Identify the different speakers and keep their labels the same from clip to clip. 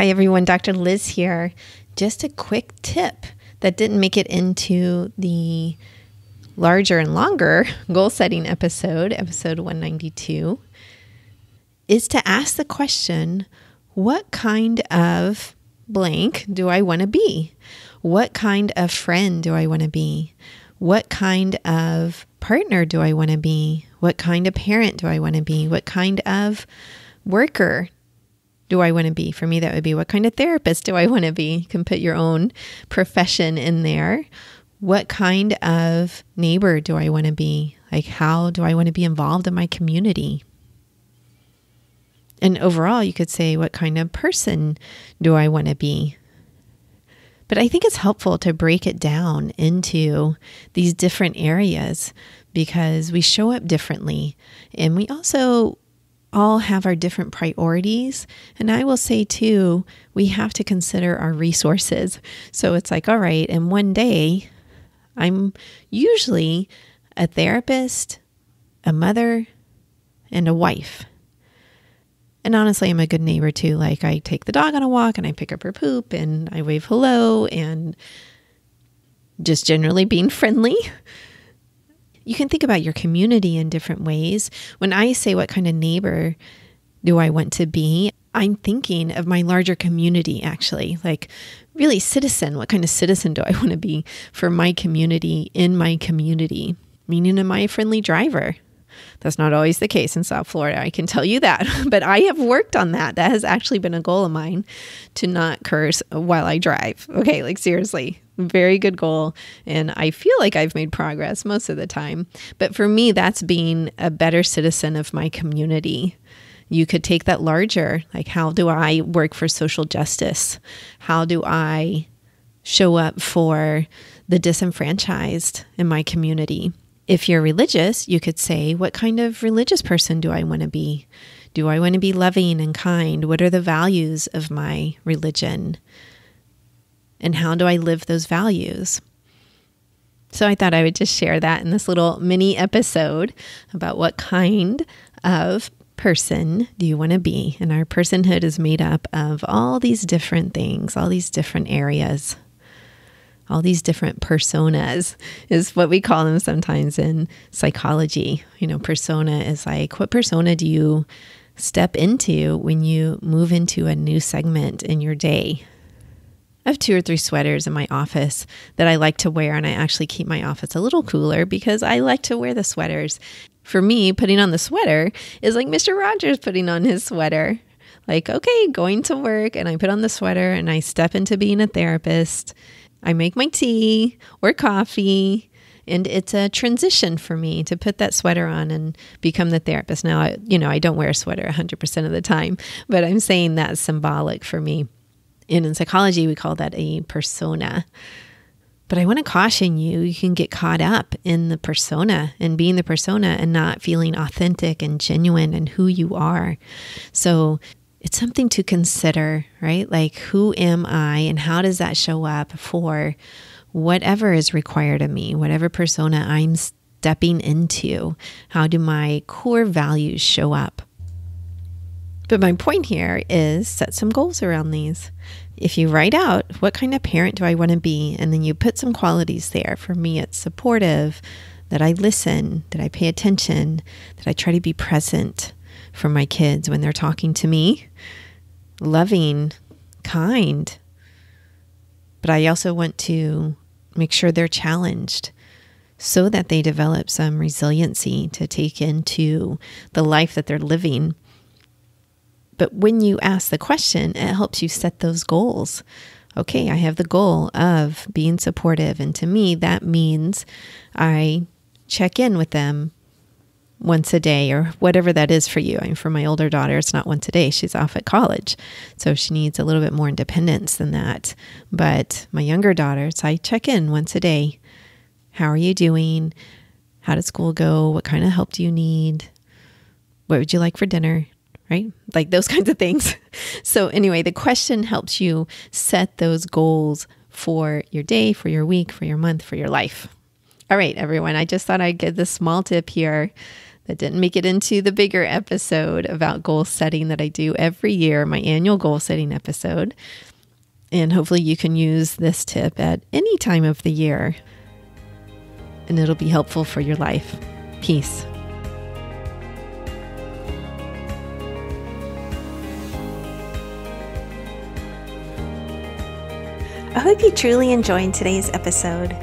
Speaker 1: Hi, everyone. Dr. Liz here. Just a quick tip that didn't make it into the larger and longer goal setting episode, episode 192, is to ask the question what kind of blank do I want to be? What kind of friend do I want to be? What kind of partner do I want to be? What kind of parent do I want to be? What kind of worker do I want to be? For me, that would be what kind of therapist do I want to be? You can put your own profession in there. What kind of neighbor do I want to be? Like, how do I want to be involved in my community? And overall, you could say, what kind of person do I want to be? But I think it's helpful to break it down into these different areas because we show up differently. And we also all have our different priorities. And I will say, too, we have to consider our resources. So it's like, all right, and one day I'm usually a therapist, a mother, and a wife. And honestly, I'm a good neighbor too. Like, I take the dog on a walk and I pick up her poop and I wave hello and just generally being friendly you can think about your community in different ways. When I say what kind of neighbor do I want to be, I'm thinking of my larger community actually, like really citizen. What kind of citizen do I want to be for my community in my community? Meaning, am I a friendly driver? That's not always the case in South Florida, I can tell you that. But I have worked on that. That has actually been a goal of mine to not curse while I drive. Okay, like seriously, very good goal. And I feel like I've made progress most of the time. But for me, that's being a better citizen of my community. You could take that larger. Like, how do I work for social justice? How do I show up for the disenfranchised in my community? If you're religious, you could say, What kind of religious person do I want to be? Do I want to be loving and kind? What are the values of my religion? and how do I live those values? So I thought I would just share that in this little mini episode about what kind of person do you want to be? And our personhood is made up of all these different things, all these different areas. All these different personas is what we call them sometimes in psychology. You know, persona is like, what persona do you step into when you move into a new segment in your day? I have two or three sweaters in my office that I like to wear, and I actually keep my office a little cooler because I like to wear the sweaters. For me, putting on the sweater is like Mr. Rogers putting on his sweater. Like, okay, going to work, and I put on the sweater and I step into being a therapist. I make my tea or coffee, and it's a transition for me to put that sweater on and become the therapist. Now, I, you know, I don't wear a sweater 100% of the time, but I'm saying that's symbolic for me. And in psychology, we call that a persona. But I want to caution you, you can get caught up in the persona and being the persona and not feeling authentic and genuine and who you are. So it's something to consider, right? Like, who am I and how does that show up for whatever is required of me, whatever persona I'm stepping into? How do my core values show up? But my point here is set some goals around these. If you write out what kind of parent do I want to be, and then you put some qualities there. For me, it's supportive, that I listen, that I pay attention, that I try to be present for my kids when they're talking to me, loving, kind. But I also want to make sure they're challenged so that they develop some resiliency to take into the life that they're living but when you ask the question, it helps you set those goals. Okay, I have the goal of being supportive. And to me, that means I check in with them once a day or whatever that is for you. I mean, for my older daughter, it's not once a day. She's off at college. So she needs a little bit more independence than that. But my younger daughter, so I check in once a day. How are you doing? How did school go? What kind of help do you need? What would you like for dinner? right? Like those kinds of things. So, anyway, the question helps you set those goals for your day, for your week, for your month, for your life. All right, everyone, I just thought I'd give this small tip here that didn't make it into the bigger episode about goal setting that I do every year, my annual goal setting episode. And hopefully, you can use this tip at any time of the year, and it'll be helpful for your life. Peace.
Speaker 2: I hope you truly enjoyed today's episode.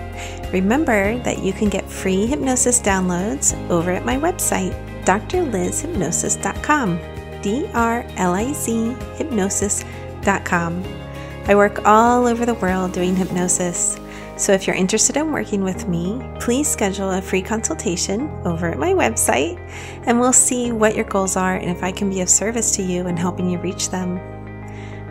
Speaker 2: Remember that you can get free hypnosis downloads over at my website, drlizhypnosis.com. D R L I Z hypnosis.com. I work all over the world doing hypnosis. So if you're interested in working with me, please schedule a free consultation over at my website and we'll see what your goals are and if I can be of service to you in helping you reach them.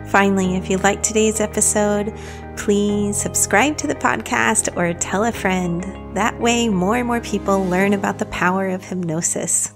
Speaker 2: Finally, if you liked today's episode, please subscribe to the podcast or tell a friend. That way, more and more people learn about the power of hypnosis.